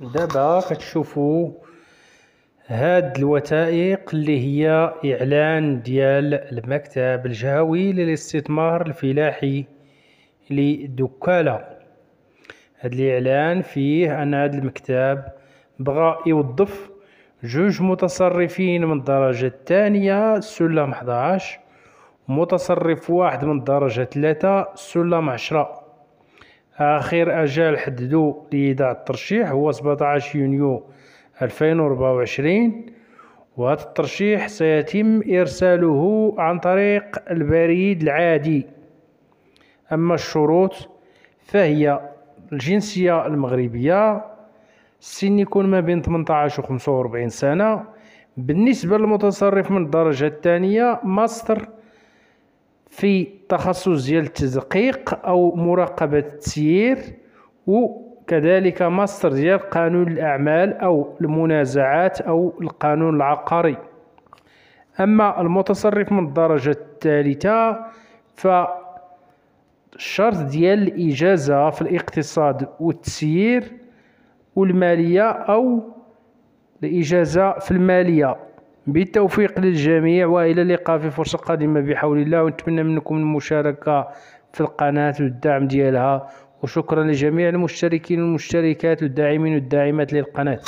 دابا كتشوفوا هاد الوثائق اللي هي اعلان ديال المكتب الجهوي للاستثمار الفلاحي لدكاله هاد الاعلان فيه ان هاد المكتب بغى يوظف جوج متصرفين من الدرجة الثانية سلم 11 متصرف واحد من الدرجة 3 سلم 10 آخر أجال حددوا لإيداع الترشيح هو 17 يونيو 2024 وهذا الترشيح سيتم إرساله عن طريق البريد العادي أما الشروط فهي الجنسية المغربية السن يكون ما بين 18 و 45 سنة بالنسبة للمتصرف من الدرجة الثانية ماستر في تخصص ديال التدقيق او مراقبه التسيير وكذلك ماستر ديال قانون الاعمال او المنازعات او القانون العقاري اما المتصرف من الدرجه الثالثه ف الشرط ديال الإجازة في الاقتصاد والتسيير والمالية أو الإجازة في المالية بالتوفيق للجميع والى اللقاء في فرصه قادمه بحول الله ونتمنى منكم المشاركه في القناه والدعم ديالها وشكرا لجميع المشتركين والمشتركات والداعمين والداعمات للقناه